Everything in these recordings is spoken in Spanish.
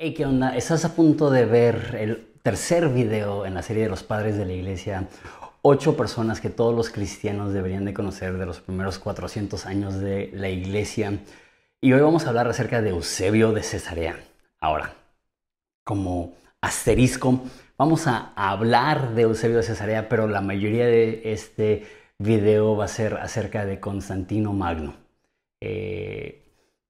Hey, ¿qué onda? Estás a punto de ver el tercer video en la serie de los padres de la iglesia. Ocho personas que todos los cristianos deberían de conocer de los primeros 400 años de la iglesia. Y hoy vamos a hablar acerca de Eusebio de Cesarea. Ahora, como asterisco, vamos a hablar de Eusebio de Cesarea, pero la mayoría de este video va a ser acerca de Constantino Magno. Eh,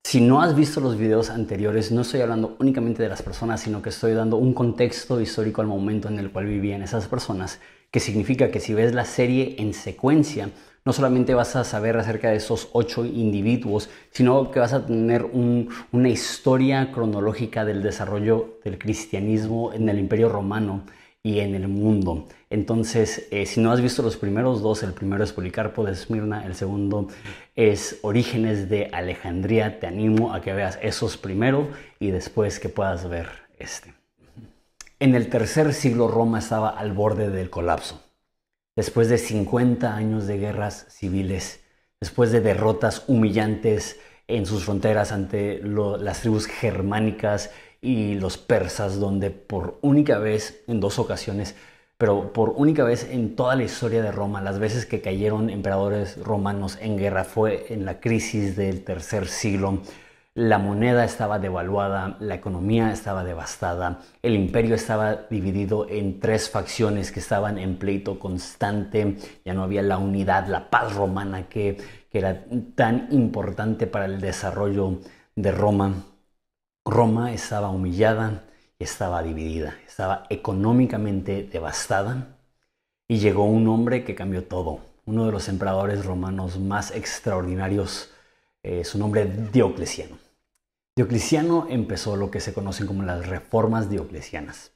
si no has visto los videos anteriores, no estoy hablando únicamente de las personas, sino que estoy dando un contexto histórico al momento en el cual vivían esas personas, que significa que si ves la serie en secuencia, no solamente vas a saber acerca de esos ocho individuos, sino que vas a tener una historia cronológica del desarrollo del cristianismo en el Imperio Romano y en el mundo. Entonces, eh, si no has visto los primeros dos, el primero es Policarpo de Esmirna, el segundo es Orígenes de Alejandría, te animo a que veas esos primero y después que puedas ver este. En el tercer siglo Roma estaba al borde del colapso. Después de 50 años de guerras civiles, después de derrotas humillantes en sus fronteras ante las tribus germánicas, y los persas, donde por única vez, en dos ocasiones, pero por única vez en toda la historia de Roma, las veces que cayeron emperadores romanos en guerra fue en la crisis del tercer siglo. La moneda estaba devaluada, la economía estaba devastada, el imperio estaba dividido en tres facciones que estaban en pleito constante, ya no había la unidad, la paz romana que, que era tan importante para el desarrollo de Roma. Roma estaba humillada, estaba dividida, estaba económicamente devastada y llegó un hombre que cambió todo, uno de los emperadores romanos más extraordinarios, eh, su nombre Diocleciano. Diocleciano empezó lo que se conocen como las reformas dioclecianas.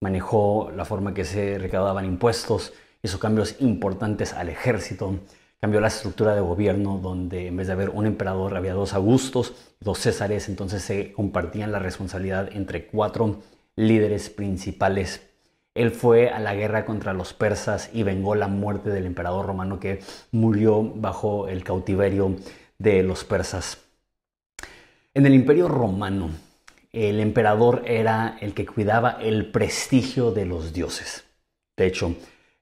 Manejó la forma que se recaudaban impuestos, hizo cambios importantes al ejército, cambió la estructura de gobierno donde en vez de haber un emperador había dos Augustos, dos Césares, entonces se compartían la responsabilidad entre cuatro líderes principales. Él fue a la guerra contra los persas y vengó la muerte del emperador romano que murió bajo el cautiverio de los persas. En el imperio romano, el emperador era el que cuidaba el prestigio de los dioses. De hecho,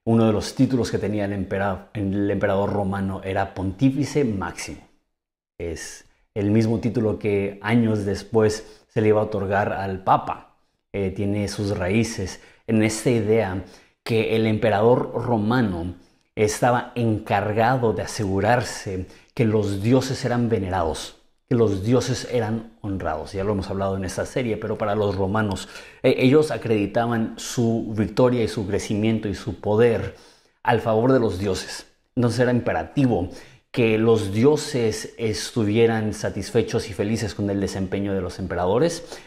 uno de los títulos que tenía el emperador, romano era Pontífice Máximo. Es el mismo título que años después se le iba a otorgar al Papa. Eh, tiene sus raíces en esta idea que el emperador romano estaba encargado de asegurarse que los dioses eran venerados que los dioses eran honrados, ya lo hemos hablado en esta serie, pero para los romanos eh, ellos acreditaban su victoria y su crecimiento y su poder al favor de los dioses. Entonces era imperativo que los dioses estuvieran satisfechos y felices con el desempeño de los emperadores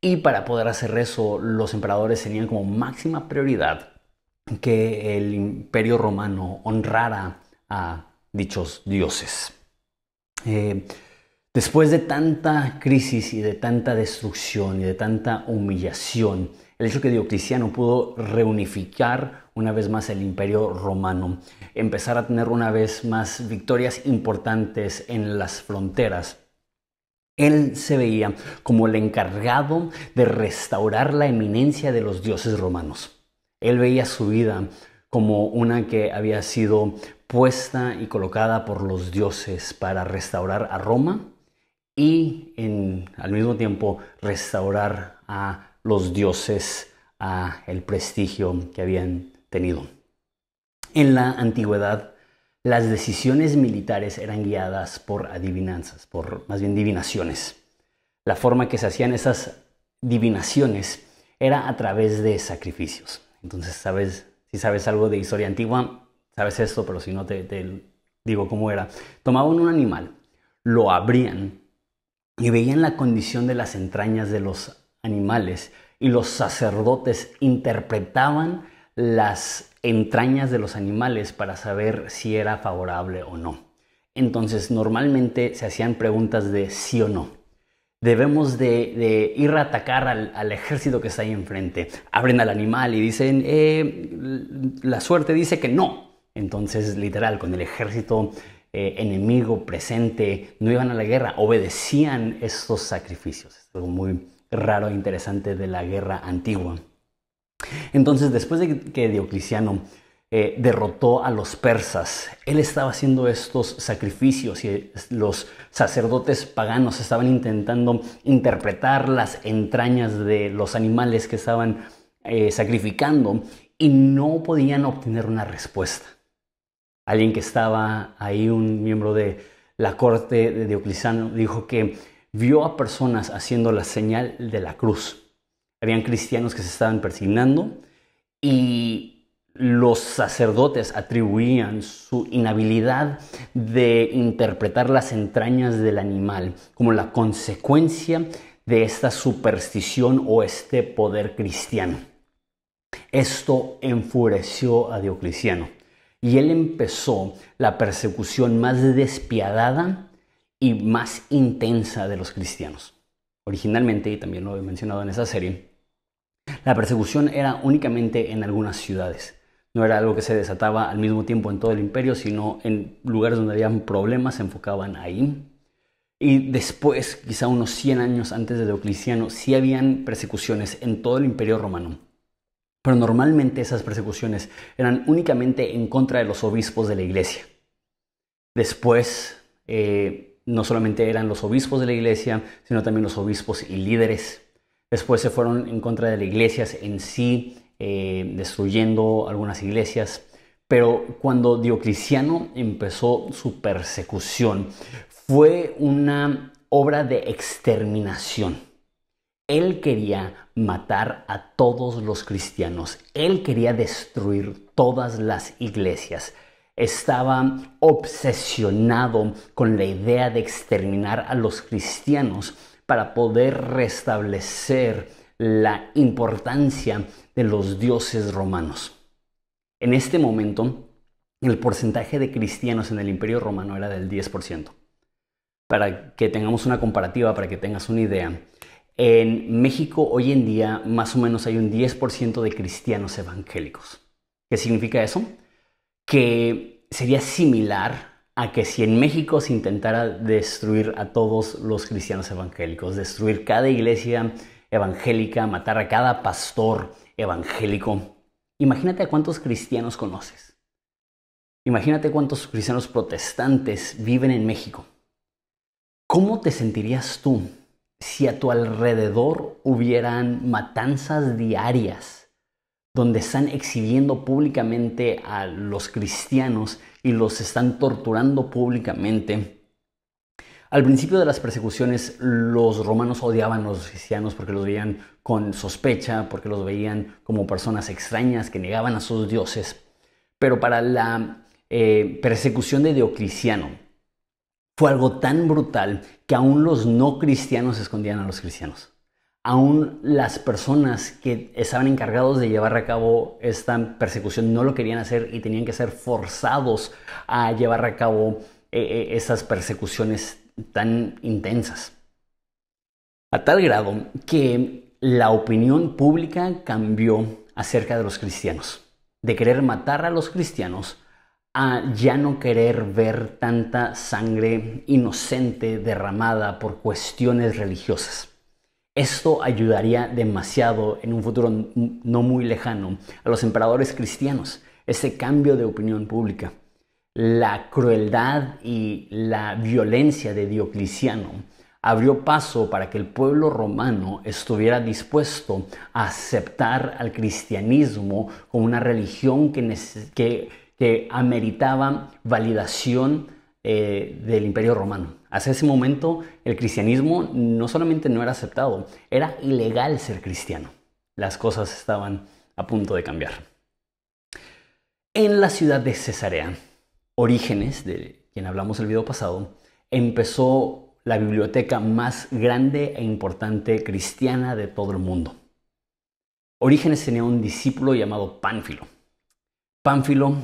y para poder hacer eso los emperadores tenían como máxima prioridad que el imperio romano honrara a dichos dioses. Eh, Después de tanta crisis y de tanta destrucción y de tanta humillación, el hecho que Diocleciano pudo reunificar una vez más el imperio romano, empezar a tener una vez más victorias importantes en las fronteras, él se veía como el encargado de restaurar la eminencia de los dioses romanos. Él veía su vida como una que había sido puesta y colocada por los dioses para restaurar a Roma y en, al mismo tiempo restaurar a los dioses a el prestigio que habían tenido. En la antigüedad, las decisiones militares eran guiadas por adivinanzas, por más bien divinaciones. La forma que se hacían esas divinaciones era a través de sacrificios. Entonces, sabes, si sabes algo de historia antigua, sabes esto, pero si no te, te digo cómo era. Tomaban un animal, lo abrían y veían la condición de las entrañas de los animales y los sacerdotes interpretaban las entrañas de los animales para saber si era favorable o no. Entonces normalmente se hacían preguntas de sí o no. Debemos de, ir a atacar al, al, ejército que está ahí enfrente. Abren al animal y dicen, eh, la suerte dice que no. Entonces literal, con el ejército eh, enemigo presente, no iban a la guerra, obedecían estos sacrificios. Es algo muy raro e interesante de la guerra antigua. Entonces, después de que Diocleciano eh, derrotó a los persas, él estaba haciendo estos sacrificios y los sacerdotes paganos estaban intentando interpretar las entrañas de los animales que estaban eh, sacrificando y no podían obtener una respuesta alguien que estaba ahí, un miembro de la corte de Dioclisano, dijo que vio a personas haciendo la señal de la cruz. Habían cristianos que se estaban persignando y los sacerdotes atribuían su inhabilidad de interpretar las entrañas del animal como la consecuencia de esta superstición o este poder cristiano. Esto enfureció a Diocleciano y él empezó la persecución más despiadada y más intensa de los cristianos. Originalmente, y también lo he mencionado en esa serie, la persecución era únicamente en algunas ciudades. No era algo que se desataba al mismo tiempo en todo el imperio, sino en lugares donde había problemas se enfocaban ahí. Y después, quizá unos 100 años antes de Diocleciano, sí habían persecuciones en todo el imperio romano pero normalmente esas persecuciones eran únicamente en contra de los obispos de la iglesia. Después, eh, no solamente eran los obispos de la iglesia, sino también los obispos y líderes. Después se fueron en contra de las iglesias en sí, eh, destruyendo algunas iglesias. Pero cuando Diocleciano empezó su persecución, fue una obra de exterminación. Él quería matar a todos los cristianos. Él quería destruir todas las iglesias. Estaba obsesionado con la idea de exterminar a los cristianos para poder restablecer la importancia de los dioses romanos. En este momento, el porcentaje de cristianos en el imperio romano era del 10%. Para que tengamos una comparativa, para que tengas una idea, en México hoy en día más o menos hay un 10% de cristianos evangélicos. ¿Qué significa eso? Que sería similar a que si en México se intentara destruir a todos los cristianos evangélicos, destruir cada iglesia evangélica, matar a cada pastor evangélico, imagínate a cuántos cristianos conoces. Imagínate cuántos cristianos protestantes viven en México. ¿Cómo te sentirías tú si a tu alrededor hubieran matanzas diarias donde están exhibiendo públicamente a los cristianos y los están torturando públicamente. Al principio de las persecuciones los romanos odiaban a los cristianos porque los veían con sospecha, porque los veían como personas extrañas que negaban a sus dioses. Pero para la eh, persecución de Diocleciano, fue algo tan brutal que aún los no cristianos escondían a los cristianos. Aún las personas que estaban encargados de llevar a cabo esta persecución no lo querían hacer y tenían que ser forzados a llevar a cabo eh, eh, esas persecuciones tan intensas. A tal grado que la opinión pública cambió acerca de los cristianos, de querer matar a los cristianos a ya no querer ver tanta sangre inocente derramada por cuestiones religiosas. Esto ayudaría demasiado en un futuro no muy lejano a los emperadores cristianos, ese cambio de opinión pública. La crueldad y la violencia de Diocleciano abrió paso para que el pueblo romano estuviera dispuesto a aceptar al cristianismo como una religión que, que que ameritaba validación eh, del Imperio Romano. Hasta ese momento el cristianismo no solamente no era aceptado, era ilegal ser cristiano. Las cosas estaban a punto de cambiar. En la ciudad de Cesarea, Orígenes, de quien hablamos el video pasado, empezó la biblioteca más grande e importante cristiana de todo el mundo. Orígenes tenía un discípulo llamado Pánfilo. Pánfilo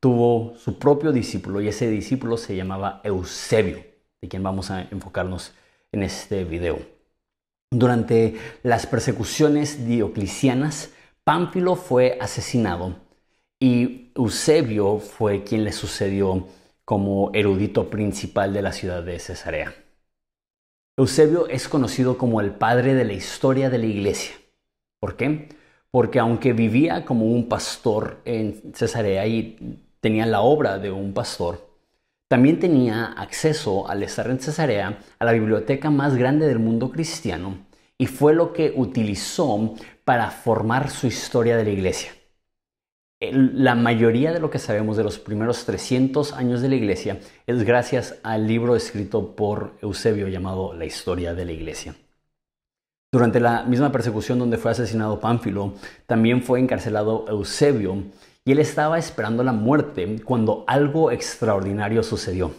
tuvo su propio discípulo y ese discípulo se llamaba Eusebio, de quien vamos a enfocarnos en este video. Durante las persecuciones dioclecianas, Pánfilo fue asesinado y Eusebio fue quien le sucedió como erudito principal de la ciudad de Cesarea. Eusebio es conocido como el padre de la historia de la iglesia. ¿Por qué? Porque aunque vivía como un pastor en Cesarea y tenía la obra de un pastor. También tenía acceso al estar en Cesarea a la biblioteca más grande del mundo cristiano y fue lo que utilizó para formar su historia de la iglesia. La mayoría de lo que sabemos de los primeros 300 años de la iglesia es gracias al libro escrito por Eusebio llamado La historia de la iglesia. Durante la misma persecución donde fue asesinado Pánfilo, también fue encarcelado Eusebio y él estaba esperando la muerte cuando algo extraordinario sucedió.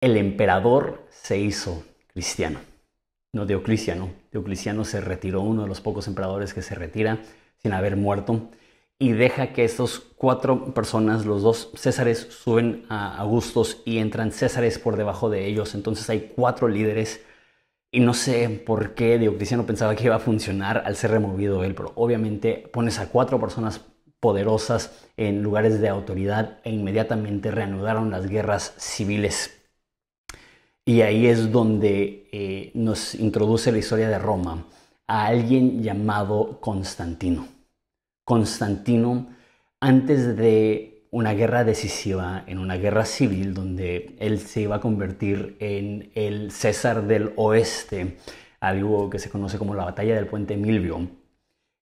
El emperador se hizo cristiano. No Diocleciano. Diocleciano se retiró, uno de los pocos emperadores que se retira sin haber muerto, y deja que estos cuatro personas, los dos césares, suben a Augustos y entran césares por debajo de ellos. Entonces hay cuatro líderes. Y no sé por qué Diocleciano pensaba que iba a funcionar al ser removido él, pero obviamente pones a cuatro personas poderosas en lugares de autoridad e inmediatamente reanudaron las guerras civiles. Y ahí es donde eh, nos introduce la historia de Roma a alguien llamado Constantino. Constantino, antes de una guerra decisiva, en una guerra civil donde él se iba a convertir en el César del Oeste, algo que se conoce como la batalla del puente Milvio,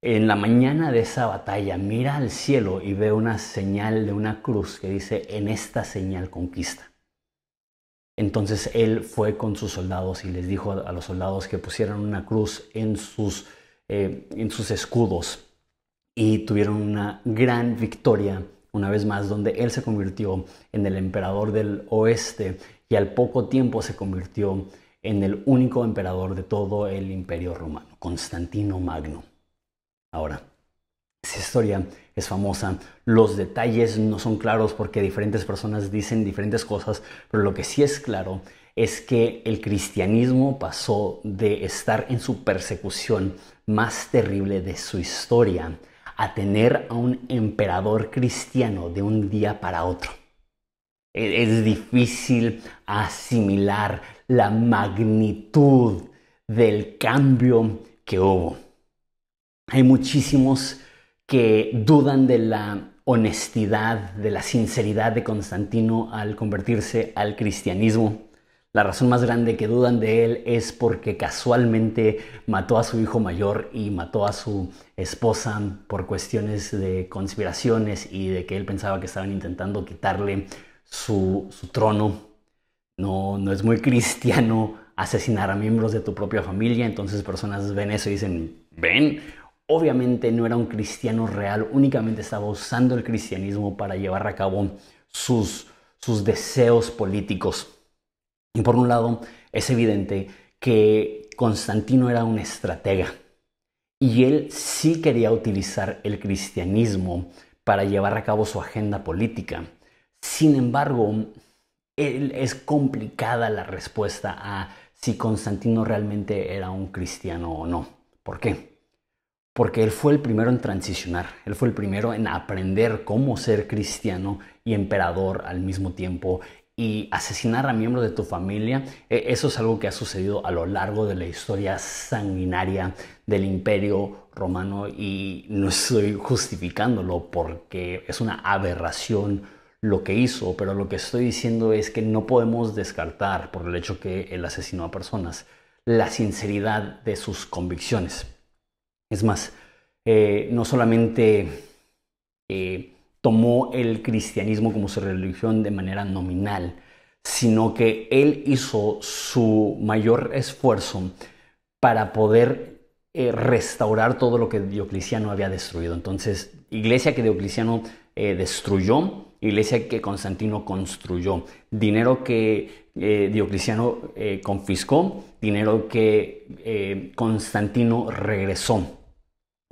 en la mañana de esa batalla mira al cielo y ve una señal de una cruz que dice, en esta señal conquista. Entonces él fue con sus soldados y les dijo a los soldados que pusieran una cruz en sus, eh, en sus escudos y tuvieron una gran victoria una vez más donde él se convirtió en el emperador del oeste y al poco tiempo se convirtió en el único emperador de todo el imperio romano, Constantino Magno. Ahora, esa historia es famosa, los detalles no son claros porque diferentes personas dicen diferentes cosas, pero lo que sí es claro es que el cristianismo pasó de estar en su persecución más terrible de su historia a tener a un emperador cristiano de un día para otro. E-, es difícil asimilar la magnitud del cambio que hubo. Hay muchísimos que dudan de la honestidad, de la sinceridad de Constantino al convertirse al cristianismo. La razón más grande que dudan de él es porque casualmente mató a su hijo mayor y mató a su esposa por cuestiones de conspiraciones y de que él pensaba que estaban intentando quitarle su, trono. No, no es muy cristiano asesinar a miembros de tu propia familia, entonces personas ven eso y dicen, ven, obviamente no era un cristiano real, únicamente estaba usando el cristianismo para llevar a cabo sus, sus deseos políticos. Y por un lado, es evidente que Constantino era un estratega y él sí quería utilizar el cristianismo para llevar a cabo su agenda política. Sin embargo, es complicada la respuesta a si Constantino realmente era un cristiano o no. ¿Por qué? porque él fue el primero en transicionar, él fue el primero en aprender cómo ser cristiano y emperador al mismo tiempo y asesinar a miembros de tu familia, e, eso es algo que ha sucedido a lo largo de la historia sanguinaria del imperio romano y no estoy justificándolo porque es una aberración lo que hizo, pero lo que estoy diciendo es que no podemos descartar por el hecho que él asesinó a personas la sinceridad de sus convicciones. Es más, eh, no solamente eh, tomó el cristianismo como su religión de manera nominal, sino que él hizo su mayor esfuerzo para poder eh, restaurar todo lo que Diocleciano había destruido. Entonces, iglesia que Diocleciano destruyó, iglesia que Constantino construyó, dinero que eh, Diocleciano confiscó, dinero que Constantino regresó.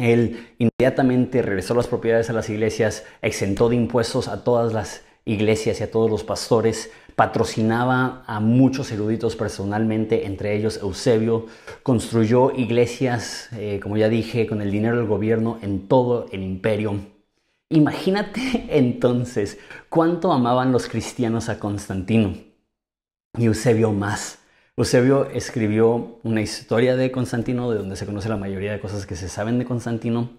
Él inmediatamente regresó las propiedades a las iglesias, exentó de impuestos a todas las iglesias y a todos los pastores, patrocinaba a muchos eruditos personalmente, entre ellos Eusebio, construyó iglesias, eh, como ya dije, con el dinero del gobierno en todo el imperio. Imagínate entonces cuánto amaban los cristianos a Constantino y Eusebio más. Eusebio pues escribió una historia de Constantino, de donde se conoce la mayoría de cosas que se saben de Constantino.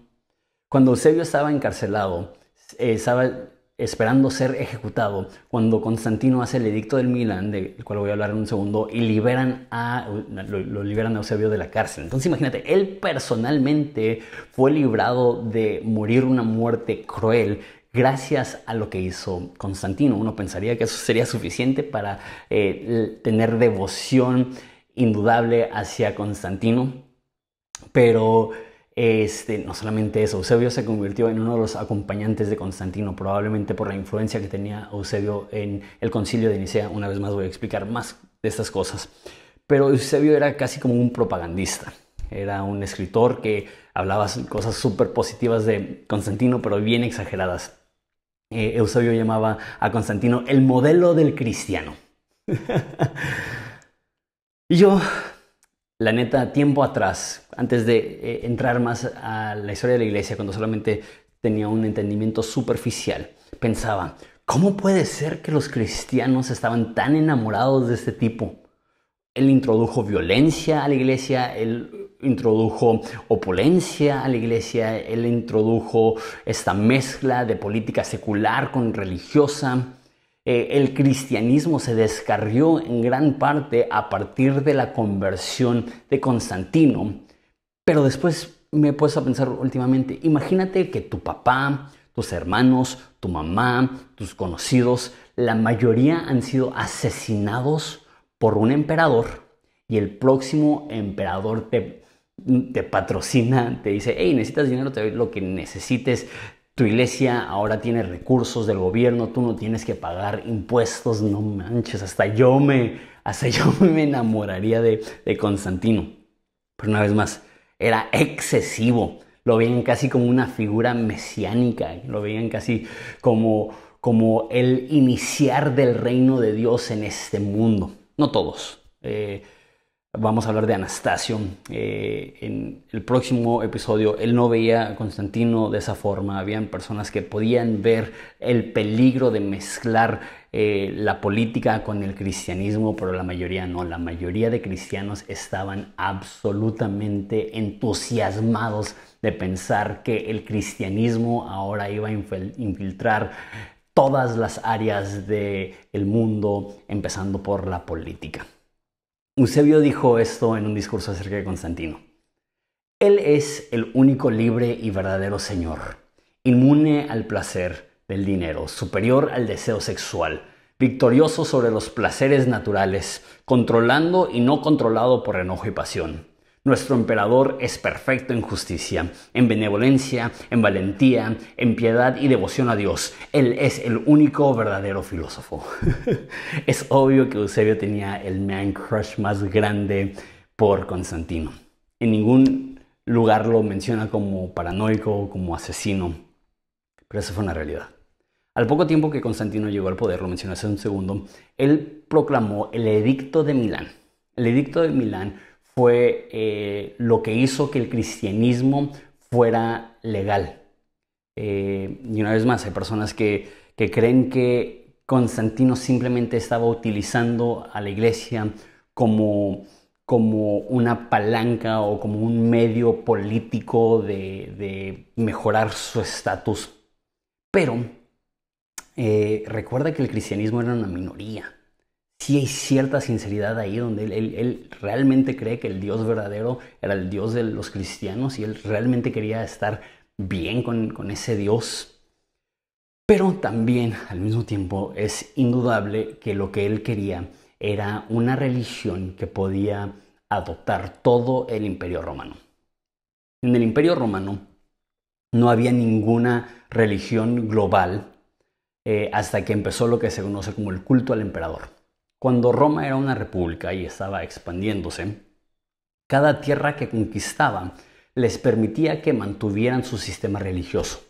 Cuando Eusebio estaba encarcelado, eh, estaba esperando ser ejecutado, cuando Constantino hace el edicto del Milán, del cual voy a hablar en un segundo, y liberan a, lo liberan a Eusebio de la cárcel. Entonces imagínate, él personalmente fue librado de morir una muerte cruel gracias a lo que hizo Constantino. Uno pensaría que eso sería suficiente para eh, tener devoción indudable hacia Constantino, pero este, no solamente eso, Eusebio se convirtió en uno de los acompañantes de Constantino, probablemente por la influencia que tenía Eusebio en el concilio de Nicea. Una vez más voy a explicar más de estas cosas. Pero Eusebio era casi como un propagandista. Era un escritor que hablaba cosas súper positivas de Constantino, pero bien exageradas. Eh, Eusebio llamaba a Constantino el modelo del cristiano. y yo, la neta, tiempo atrás, antes de eh, entrar más a la historia de la iglesia, cuando solamente tenía un entendimiento superficial, pensaba, ¿cómo puede ser que los cristianos estaban tan enamorados de este tipo? Él introdujo violencia a la iglesia, él introdujo opulencia a la iglesia, él introdujo esta mezcla de política secular con religiosa. Eh, el cristianismo se descarrió en gran parte a partir de la conversión de Constantino. Pero después me he puesto a pensar últimamente, imagínate que tu papá, tus hermanos, tu mamá, tus conocidos, la mayoría han sido asesinados por un emperador y el próximo emperador te te patrocina, te dice, hey, necesitas dinero, te doy lo que necesites. Tu iglesia ahora tiene recursos del gobierno, tú no tienes que pagar impuestos, no manches, hasta yo me, hasta yo me enamoraría de, Constantino. Pero una vez más, era excesivo, lo veían casi como una figura mesiánica, lo veían casi como, como el iniciar del reino de Dios en este mundo. No todos, eh, Vamos a hablar de Anastasio. Eh, en el próximo episodio, él no veía a Constantino de esa forma. Habían personas que podían ver el peligro de mezclar eh, la política con el cristianismo, pero la mayoría no. La mayoría de cristianos estaban absolutamente entusiasmados de pensar que el cristianismo ahora iba a infiltrar todas las áreas del el mundo, empezando por la política. Eusebio dijo esto en un discurso acerca de Constantino. Él es el único libre y verdadero Señor, inmune al placer del dinero, superior al deseo sexual, victorioso sobre los placeres naturales, controlando y no controlado por enojo y pasión. Nuestro emperador es perfecto en justicia, en benevolencia, en valentía, en piedad y devoción a Dios. Él es el único verdadero filósofo. es obvio que Eusebio tenía el man crush más grande por Constantino. En ningún lugar lo menciona como paranoico, como asesino, pero eso fue una realidad. Al poco tiempo que Constantino llegó al poder, lo mencioné hace un segundo, él proclamó el Edicto de Milán. El Edicto de Milán fue eh, lo que hizo que el cristianismo fuera legal. Eh, y una vez más, hay personas que, creen que Constantino simplemente estaba utilizando a la iglesia como, una palanca o como un medio político de, mejorar su estatus. Pero eh, recuerda que el cristianismo era una minoría sí hay cierta sinceridad ahí donde él, realmente cree que el Dios verdadero era el Dios de los cristianos y él realmente quería estar bien con, ese Dios. Pero también al mismo tiempo es indudable que lo que él quería era una religión que podía adoptar todo el imperio romano. En el imperio romano no había ninguna religión global eh, hasta que empezó lo que se conoce como el culto al emperador. Cuando Roma era una república y estaba expandiéndose, cada tierra que conquistaban les permitía que mantuvieran su sistema religioso.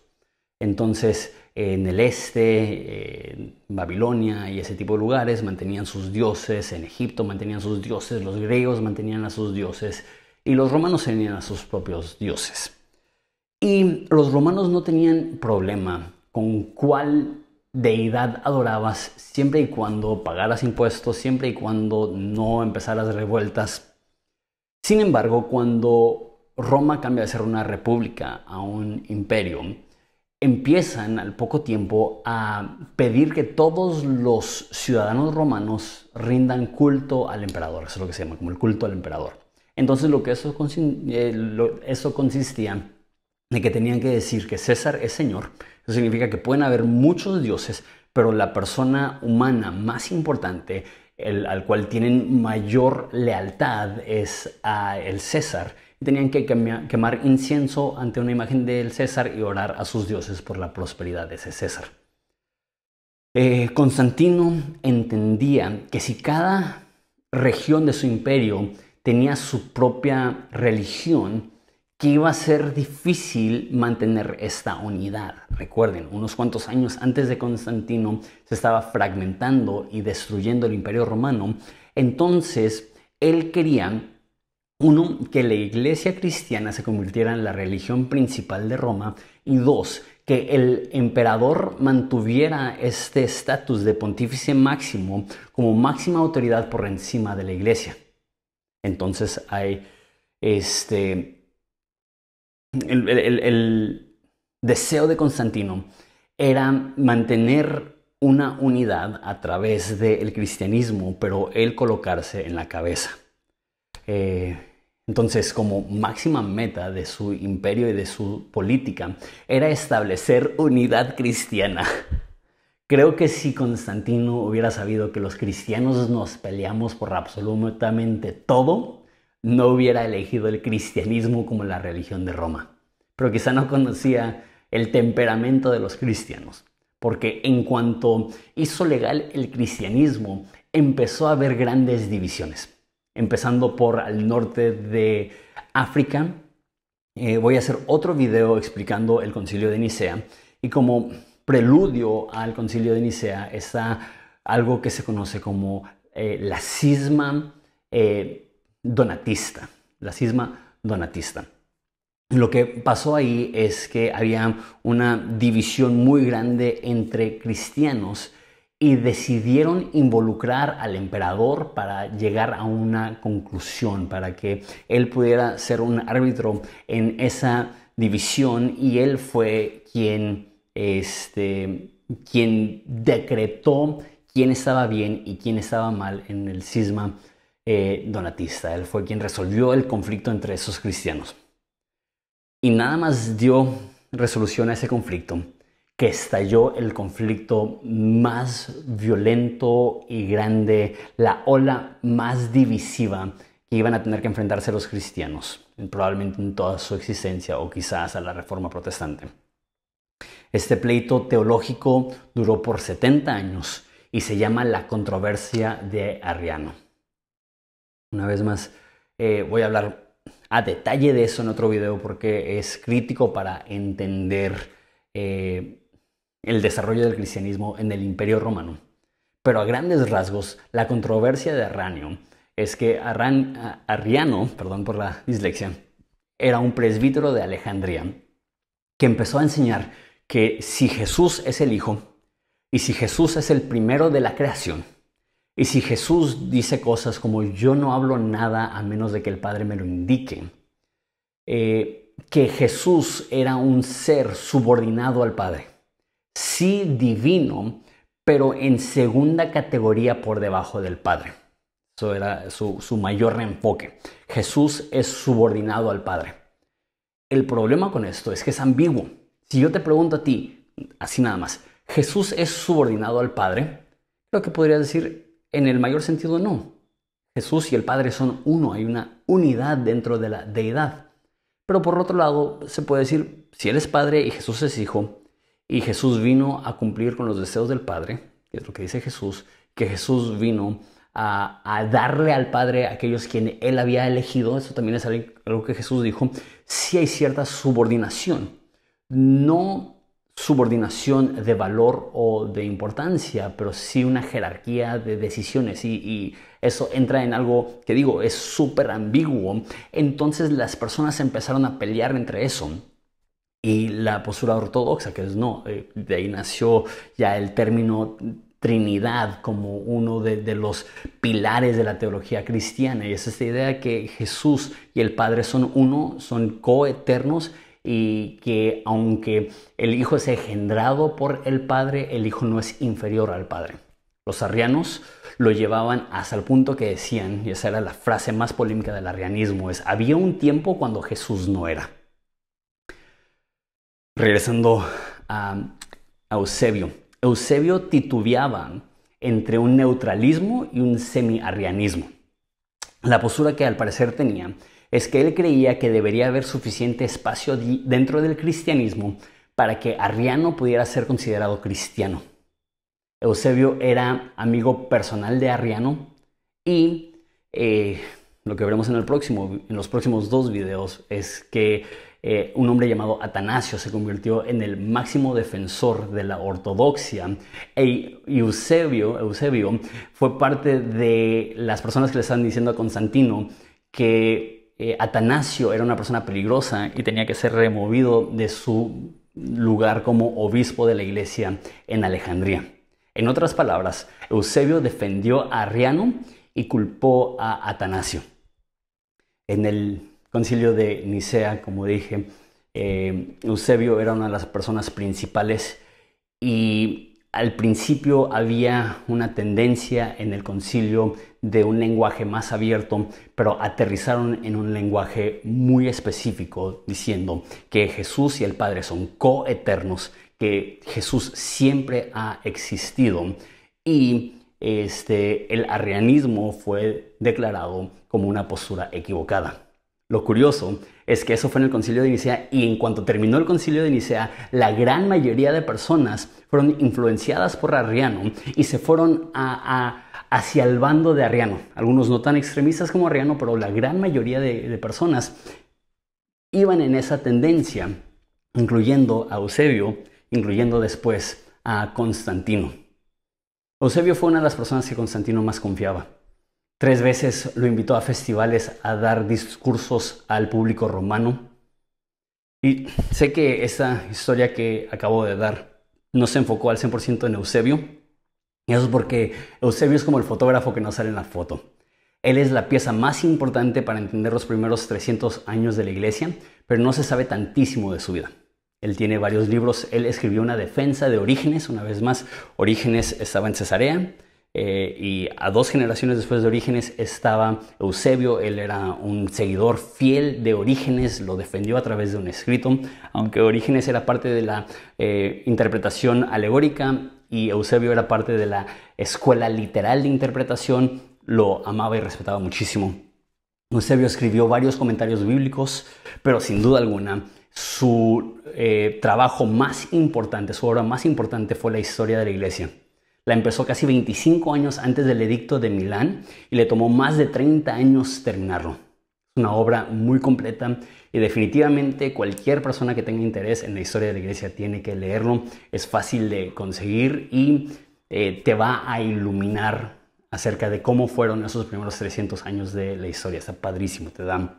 Entonces, en el este, Babilonia y ese tipo de lugares mantenían sus dioses, en Egipto mantenían sus dioses, los griegos mantenían a sus dioses y los romanos tenían a sus propios dioses. Y los romanos no tenían problema con cuál deidad adorabas siempre y cuando pagaras impuestos, siempre y cuando no empezaras revueltas. Sin embargo, cuando Roma cambia de ser una república a un imperio, empiezan al poco tiempo a pedir que todos los ciudadanos romanos rindan culto al emperador, eso es lo que se llama como el culto al emperador. Entonces lo que eso, consistía, eh, eso consistía de que tenían que decir que César es señor, eso significa que pueden haber muchos dioses, pero la persona humana más importante, al cual tienen mayor lealtad, es a el César. Tenían que quemar incienso ante una imagen del César y orar a sus dioses por la prosperidad de ese César. Eh, Constantino entendía que si cada región de su imperio tenía su propia religión, que iba a ser difícil mantener esta unidad. Recuerden, unos cuantos años antes de Constantino se estaba fragmentando y destruyendo el imperio romano, entonces él quería, uno, que la iglesia cristiana se convirtiera en la religión principal de Roma y dos, que el emperador mantuviera este estatus de pontífice máximo como máxima autoridad por encima de la iglesia. Entonces hay este el, deseo de Constantino era mantener una unidad a través del cristianismo, pero él colocarse en la cabeza. Eh, entonces, como máxima meta de su imperio y de su política, era establecer unidad cristiana. Creo que si Constantino hubiera sabido que los cristianos nos peleamos por absolutamente todo, no hubiera elegido el cristianismo como la religión de Roma, pero quizá no conocía el temperamento de los cristianos, porque en cuanto hizo legal el cristianismo, empezó a haber grandes divisiones, empezando por el norte de África. Eh, voy a hacer otro video explicando el concilio de Nicea y como preludio al concilio de Nicea está algo que se conoce como eh, la cisma eh, donatista, la cisma donatista. Lo que pasó ahí es que había una división muy grande entre cristianos y decidieron involucrar al emperador para llegar a una conclusión, para que él pudiera ser un árbitro en esa división y él fue quien, este, quien decretó quién estaba bien y quién estaba mal en el cisma eh, donatista. Él fue quien resolvió el conflicto entre esos cristianos. Y nada más dio resolución a ese conflicto que estalló el conflicto más violento y grande, la ola más divisiva que iban a tener que enfrentarse los cristianos, probablemente en toda su existencia o quizás a la reforma protestante. Este pleito teológico duró por 70 años y se llama la controversia de Arriano. Una vez más, eh, voy a hablar a detalle de eso en otro video porque es crítico para entender eh, el desarrollo del cristianismo en el imperio romano. Pero a grandes rasgos, la controversia de Arranio es que Arriano, perdón por la dislexia, era un presbítero de Alejandría que empezó a enseñar que si Jesús es el Hijo y si Jesús es el primero de la creación, y si Jesús dice cosas como yo no hablo nada a menos de que el Padre me lo indique, eh, que Jesús era un ser subordinado al Padre, sí divino, pero en segunda categoría por debajo del Padre. Eso era su, su mayor enfoque. Jesús es subordinado al Padre. El problema con esto es que es ambiguo. Si yo te pregunto a ti, así nada más, ¿Jesús es subordinado al Padre? Lo que podría decir, en el mayor sentido, no. Jesús y el Padre son uno, hay una unidad dentro de la deidad. Pero por otro lado, se puede decir, si Él es Padre y Jesús es Hijo, y Jesús vino a cumplir con los deseos del Padre, que es lo que dice Jesús, que Jesús vino a, darle al Padre a aquellos quienes Él había elegido, eso también es algo que Jesús dijo, si hay cierta subordinación. No subordinación de valor o de importancia, pero sí una jerarquía de decisiones y, eso entra en algo que digo, es súper ambiguo. Entonces las personas empezaron a pelear entre eso y la postura ortodoxa, que es no, eh, de ahí nació ya el término Trinidad como uno de, los pilares de la teología cristiana. Y es esta idea que Jesús y el Padre son uno, son coeternos y que aunque el Hijo es engendrado por el Padre, el Hijo no es inferior al Padre. Los arrianos lo llevaban hasta el punto que decían, y esa era la frase más polémica del arrianismo, es, había un tiempo cuando Jesús no era. Regresando a, Eusebio, Eusebio titubeaba entre un neutralismo y un semi-arrianismo. La postura que al parecer tenía es que él creía que debería haber suficiente espacio dentro del cristianismo para que Arriano pudiera ser considerado cristiano. Eusebio era amigo personal de Arriano y eh, lo que veremos en el próximo, en los próximos dos videos, es que eh, un hombre llamado Atanasio se convirtió en el máximo defensor de la ortodoxia e, y Eusebio, Eusebio fue parte de las personas que le estaban diciendo a Constantino que eh, Atanasio era una persona peligrosa y tenía que ser removido de su lugar como obispo de la iglesia en Alejandría. En otras palabras, Eusebio defendió a Riano y culpó a Atanasio. En el concilio de Nicea, como dije, eh, Eusebio era una de las personas principales y al principio había una tendencia en el concilio de un lenguaje más abierto, pero aterrizaron en un lenguaje muy específico, diciendo que Jesús y el Padre son coeternos, que Jesús siempre ha existido y este, el arrianismo fue declarado como una postura equivocada. Lo curioso es que eso fue en el concilio de Nicea y en cuanto terminó el concilio de Nicea, la gran mayoría de personas fueron influenciadas por Arriano y se fueron hacia el bando de Arriano. Algunos no tan extremistas como Arriano, pero la gran mayoría de, de personas iban en esa tendencia, incluyendo a Eusebio, incluyendo después a Constantino. Eusebio fue una de las personas que Constantino más confiaba. Tres veces lo invitó a festivales a dar discursos al público romano. Y sé que esa historia que acabo de dar no se enfocó al 100% en Eusebio. Y eso es porque Eusebio es como el fotógrafo que no sale en la foto. Él es la pieza más importante para entender los primeros 300 años de la iglesia, pero no se sabe tantísimo de su vida. Él tiene varios libros. Él escribió una defensa de Orígenes, una vez más. Orígenes estaba en Cesarea eh, y a dos generaciones después de Orígenes estaba Eusebio, él era un seguidor fiel de Orígenes, lo defendió a través de un escrito, aunque Orígenes era parte de la eh, interpretación alegórica y Eusebio era parte de la escuela literal de interpretación, lo amaba y respetaba muchísimo. Eusebio escribió varios comentarios bíblicos, pero sin duda alguna su eh, trabajo más importante, su obra más importante fue la historia de la iglesia. La empezó casi 25 años antes del edicto de Milán y le tomó más de 30 años terminarlo. Es una obra muy completa y definitivamente cualquier persona que tenga interés en la historia de la iglesia tiene que leerlo. Es fácil de conseguir y eh, te va a iluminar acerca de cómo fueron esos primeros 300 años de la historia. Está padrísimo, te da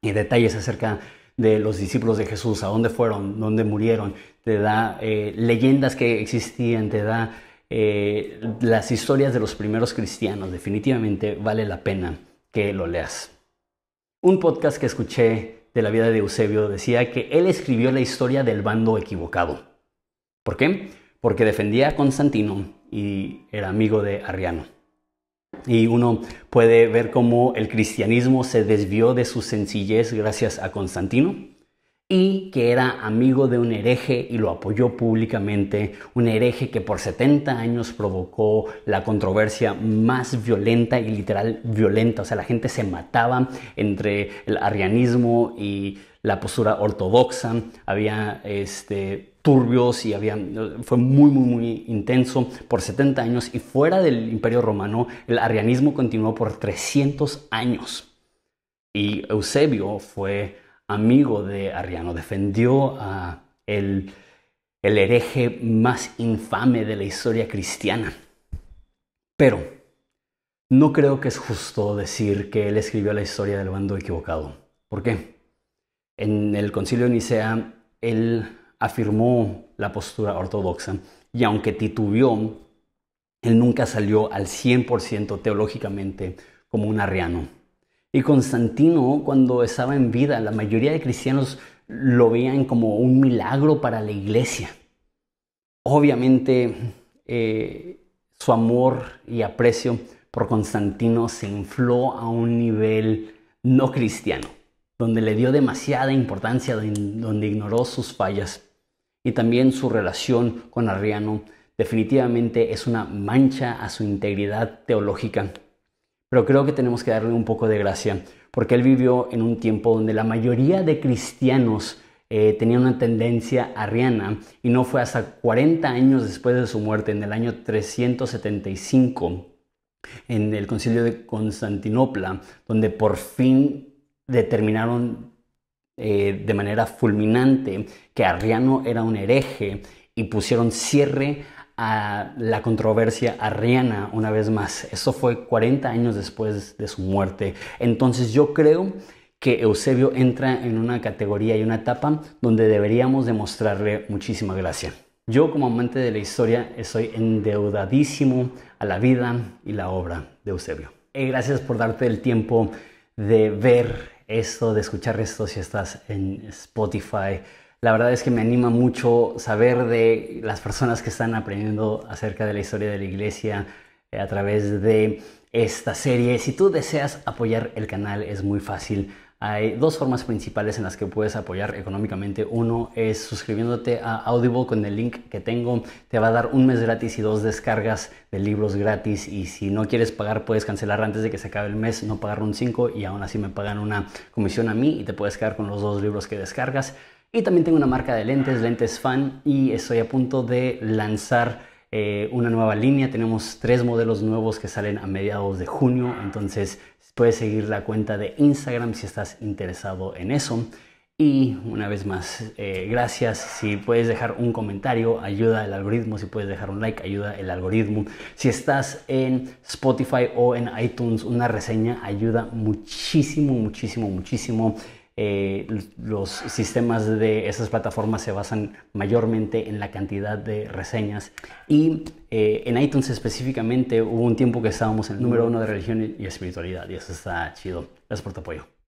eh, detalles acerca de los discípulos de Jesús, a dónde fueron, dónde murieron, te da eh, leyendas que existían, te da eh, las historias de los primeros cristianos. Definitivamente vale la pena que lo leas. Un podcast que escuché de la vida de Eusebio decía que él escribió la historia del bando equivocado. ¿Por qué? Porque defendía a Constantino y era amigo de Arriano. Y uno puede ver cómo el cristianismo se desvió de su sencillez gracias a Constantino y que era amigo de un hereje y lo apoyó públicamente, un hereje que por 70 años provocó la controversia más violenta y literal violenta, o sea, la gente se mataba entre el arianismo y la postura ortodoxa, había este turbios y había, fue muy, muy, muy intenso por 70 años y fuera del imperio romano el arianismo continuó por 300 años. Y Eusebio fue amigo de Arriano, defendió a el, el hereje más infame de la historia cristiana. Pero no creo que es justo decir que él escribió la historia del bando equivocado. ¿Por qué? En el concilio de Nicea, él afirmó la postura ortodoxa y aunque titubió, él nunca salió al 100% teológicamente como un arriano. Y Constantino, cuando estaba en vida, la mayoría de cristianos lo veían como un milagro para la iglesia. Obviamente, eh, su amor y aprecio por Constantino se infló a un nivel no cristiano, donde le dio demasiada importancia, donde ignoró sus fallas. Y también su relación con Arriano definitivamente es una mancha a su integridad teológica pero creo que tenemos que darle un poco de gracia, porque él vivió en un tiempo donde la mayoría de cristianos tenía eh, tenían una tendencia arriana y no fue hasta 40 años después de su muerte, en el año 375, en el concilio de Constantinopla, donde por fin determinaron eh, de manera fulminante que Arriano era un hereje y pusieron cierre a la controversia a Rihanna una vez más. Eso fue 40 años después de su muerte. Entonces yo creo que Eusebio entra en una categoría y una etapa donde deberíamos demostrarle muchísima gracia. Yo como amante de la historia estoy endeudadísimo a la vida y la obra de Eusebio. Y eh, gracias por darte el tiempo de ver esto, de escuchar esto si estás en Spotify la verdad es que me anima mucho saber de las personas que están aprendiendo acerca de la historia de la iglesia eh, a través de esta serie. Si tú deseas apoyar el canal es muy fácil. Hay dos formas principales en las que puedes apoyar económicamente. Uno es suscribiéndote a Audible con el link que tengo. Te va a dar un mes gratis y dos descargas de libros gratis. Y si no quieres pagar, puedes cancelar antes de que se acabe el mes, no pagar un 5 y aún así me pagan una comisión a mí y te puedes quedar con los dos libros que descargas. Y también tengo una marca de lentes, Lentes Fan, y estoy a punto de lanzar eh, una nueva línea. Tenemos tres modelos nuevos que salen a mediados de junio, entonces puedes seguir la cuenta de Instagram si estás interesado en eso. Y una vez más, eh, gracias. Si puedes dejar un comentario, ayuda al algoritmo. Si puedes dejar un like, ayuda el algoritmo. Si estás en Spotify o en iTunes, una reseña ayuda muchísimo, muchísimo, muchísimo. Eh, los sistemas de esas plataformas se basan mayormente en la cantidad de reseñas y eh, en iTunes específicamente hubo un tiempo que estábamos en el número uno de religión y espiritualidad y eso está chido. Gracias por tu apoyo.